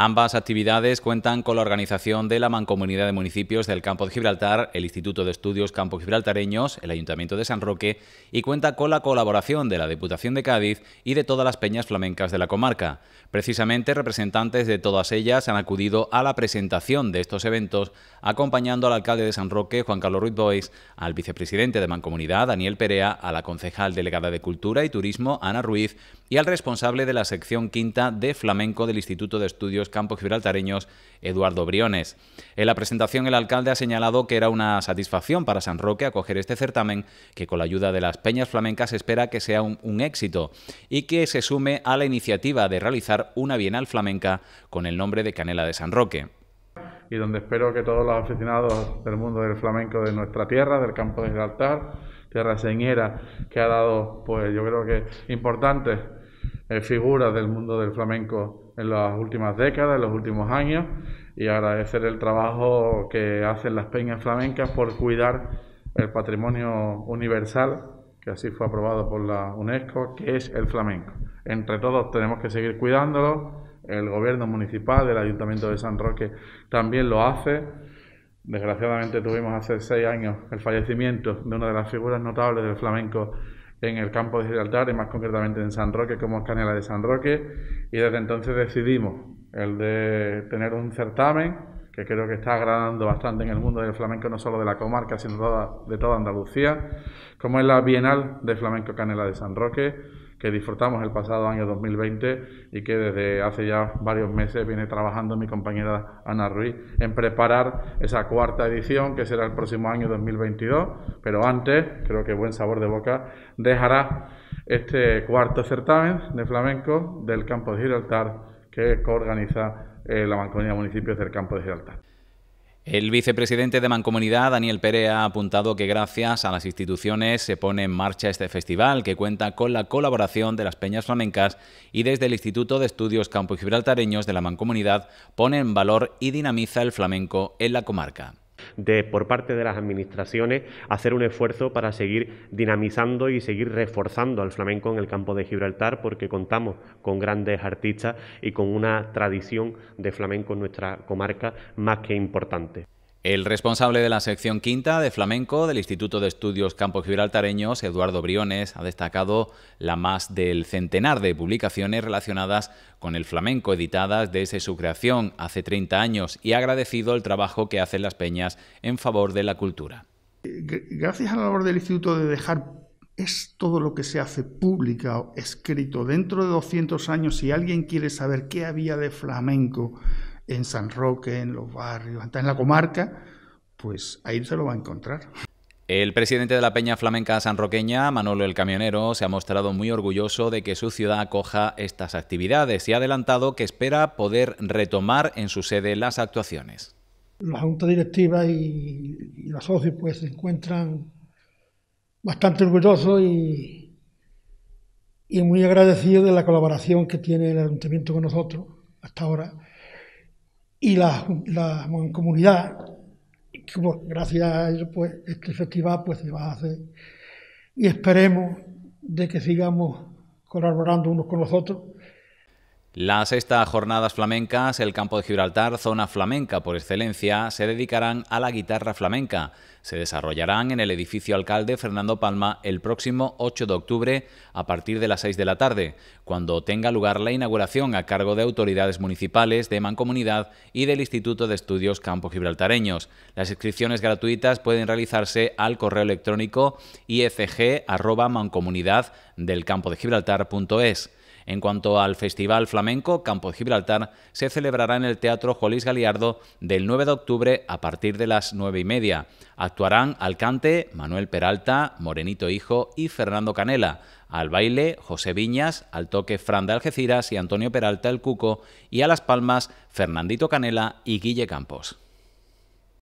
Ambas actividades cuentan con la organización de la Mancomunidad de Municipios del Campo de Gibraltar, el Instituto de Estudios Campo Gibraltareños, el Ayuntamiento de San Roque y cuenta con la colaboración de la Diputación de Cádiz y de todas las peñas flamencas de la comarca. Precisamente representantes de todas ellas han acudido a la presentación de estos eventos, acompañando al alcalde de San Roque, Juan Carlos Ruiz Bois, al vicepresidente de Mancomunidad, Daniel Perea, a la concejal delegada de Cultura y Turismo, Ana Ruiz, y al responsable de la sección quinta de flamenco del Instituto de Estudios Campo Campos Gibraltareños, Eduardo Briones. En la presentación, el alcalde ha señalado que era una satisfacción para San Roque acoger este certamen, que con la ayuda de las peñas flamencas espera que sea un, éxito y que se sume a la iniciativa de realizar una Bienal Flamenca con el nombre de Canela de San Roque y donde espero que todos los aficionados del mundo del flamenco de nuestra tierra, del campo de Gibraltar, tierra señera, que ha dado, pues yo creo que importantes eh, figuras del mundo del flamenco en las últimas décadas, en los últimos años, y agradecer el trabajo que hacen las peñas flamencas por cuidar el patrimonio universal, que así fue aprobado por la UNESCO, que es el flamenco. Entre todos tenemos que seguir cuidándolo, el gobierno municipal, del ayuntamiento de San Roque también lo hace. Desgraciadamente tuvimos hace seis años el fallecimiento de una de las figuras notables del flamenco en el campo de Gibraltar y más concretamente en San Roque como es Canela de San Roque y desde entonces decidimos el de tener un certamen que creo que está agradando bastante en el mundo del flamenco, no solo de la comarca, sino de toda Andalucía, como es la Bienal de Flamenco Canela de San Roque, que disfrutamos el pasado año 2020 y que desde hace ya varios meses viene trabajando mi compañera Ana Ruiz en preparar esa cuarta edición que será el próximo año 2022. Pero antes, creo que buen sabor de boca dejará este cuarto certamen de flamenco del campo de Gibraltar que coorganiza eh, la la de Municipios del Campo de Gibraltar. El vicepresidente de Mancomunidad, Daniel Pérez, ha apuntado que gracias a las instituciones se pone en marcha este festival que cuenta con la colaboración de las peñas flamencas y desde el Instituto de Estudios Campo Gibraltareños de la Mancomunidad pone en valor y dinamiza el flamenco en la comarca de, por parte de las administraciones, hacer un esfuerzo para seguir dinamizando y seguir reforzando al flamenco en el campo de Gibraltar, porque contamos con grandes artistas y con una tradición de flamenco en nuestra comarca más que importante. El responsable de la sección quinta de flamenco del Instituto de Estudios Campos Gibraltareños, Eduardo Briones, ha destacado la más del centenar de publicaciones relacionadas con el flamenco editadas desde su creación hace 30 años y ha agradecido el trabajo que hacen las peñas en favor de la cultura. Gracias a la labor del Instituto de dejar es todo lo que se hace pública, escrito. Dentro de 200 años, si alguien quiere saber qué había de flamenco en San Roque, en los barrios, en la comarca, pues ahí se lo va a encontrar. El presidente de la Peña Flamenca Sanroqueña, Manolo el Camionero, se ha mostrado muy orgulloso de que su ciudad acoja estas actividades y ha adelantado que espera poder retomar en su sede las actuaciones. La Junta Directiva y, y los socios pues, se encuentran bastante orgullosos y muy agradecidos de la colaboración que tiene el Ayuntamiento con nosotros hasta ahora y la, comunidad, gracias a ello, pues, este festival pues, se va a hacer y esperemos de que sigamos colaborando unos con los otros las sexta Jornadas Flamencas, el campo de Gibraltar, zona flamenca por excelencia, se dedicarán a la guitarra flamenca. Se desarrollarán en el edificio alcalde Fernando Palma el próximo 8 de octubre a partir de las 6 de la tarde, cuando tenga lugar la inauguración a cargo de autoridades municipales, de Mancomunidad y del Instituto de Estudios Campo Gibraltareños. Las inscripciones gratuitas pueden realizarse al correo electrónico ifg.mancomunidaddelcampodegibraltar.es. En cuanto al Festival Flamenco Campo de Gibraltar, se celebrará en el Teatro Jolís Galiardo del 9 de octubre a partir de las 9 y media. Actuarán Alcante, Manuel Peralta, Morenito Hijo y Fernando Canela. Al baile, José Viñas, al toque Fran de Algeciras y Antonio Peralta el Cuco, y a Las Palmas, Fernandito Canela y Guille Campos.